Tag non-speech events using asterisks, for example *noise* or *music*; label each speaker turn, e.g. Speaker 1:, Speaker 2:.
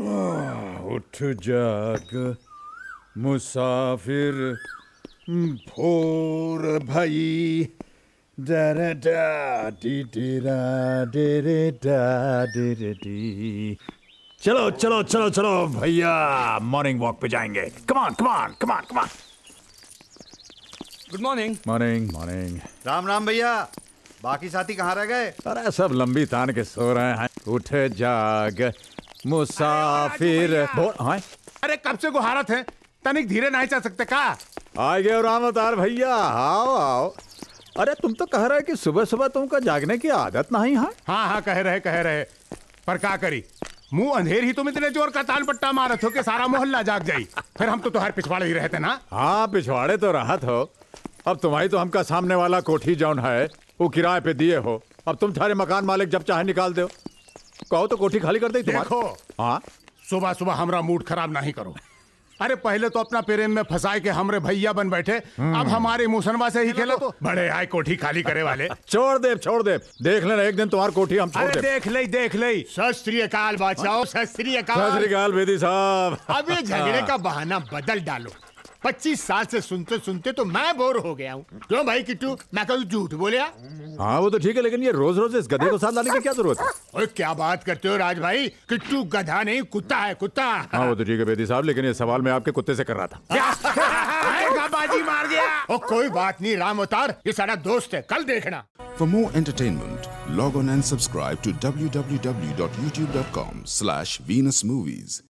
Speaker 1: उठ जाग
Speaker 2: मुसाफिर
Speaker 1: भोर भई डर डी डेरा डेरे डा डेरे डी चलो चलो चलो चलो भैया मॉर्निंग वॉक पे जाएंगे come on come on come on come on
Speaker 2: good morning morning morning Ram Ram
Speaker 3: भैया बाकी साथी कहाँ रह गए
Speaker 2: अरे सब लंबी तान के सो रहे हैं उठे जाग मुसाफिर हाँ?
Speaker 3: अरे कब से गुहारत है तनिक धीरे नहीं चल सकते का
Speaker 2: आ गए राम अवतार भैया आओ आओ अरे तुम तो कह रहे कि सुबह सुबह तुमको जागने की आदत नहीं है हाँ?
Speaker 3: हाँ हाँ कह रहे कह रहे पर का करी मुंह अंधेर ही तुम इतने जोर का ताल पट्टा मारत हो कि सारा मोहल्ला जाग जाई फिर हम तो तुम्हारे तो पिछवाड़े ही रहते ना
Speaker 2: हाँ पिछवाड़े तो राहत हो अब तुम्हारी तो हमका सामने वाला कोठी जौन है वो किराए पे दिए हो अब तुम थारे मकान मालिक जब चाहे निकाल दो कहो तो कोठी खाली कर दे देखो हाँ
Speaker 3: सुबह सुबह हमारा मूड खराब नहीं करो अरे पहले तो अपना प्रेम में फंसाए के हमरे भैया बन बैठे हम्म। अब हमारे मुसनवा से ही खेलो तो बड़े आए कोठी खाली
Speaker 1: करे वाले *laughs*
Speaker 2: छोड़ दे छोड़ दे देख लेना एक दिन तुम्हारी कोठी हम छोड़ दे
Speaker 1: देख
Speaker 3: ले देख ले
Speaker 1: काल बचाओ हाँ। सस्त्रीकाल काल
Speaker 2: बेदी साहब अब ये झगड़े हाँ। का
Speaker 1: बहाना बदल डालो पच्चीस साल से सुनते सुनते तो मैं बोर हो गया हूँ क्यों भाई किट्टू मैं कभी झूठ बोलिया हाँ?
Speaker 2: हाँ वो तो ठीक है लेकिन ये रोज रोज इस गधे को साथ लाने की क्या जरूरत है
Speaker 1: और क्या बात करते हो राज भाई किट्टू गधा नहीं कुत्ता है कुत्ता
Speaker 2: हाँ वो तो ठीक है बेदी साहब लेकिन ये सवाल मैं आपके कुत्ते से कर रहा था
Speaker 1: *laughs* बाजी मार गया ओ, कोई बात नहीं राम अवतार ये सारा दोस्त है कल देखना
Speaker 2: for more entertainment log on and subscribe to W W W dot YouTube dot com slash Venus movies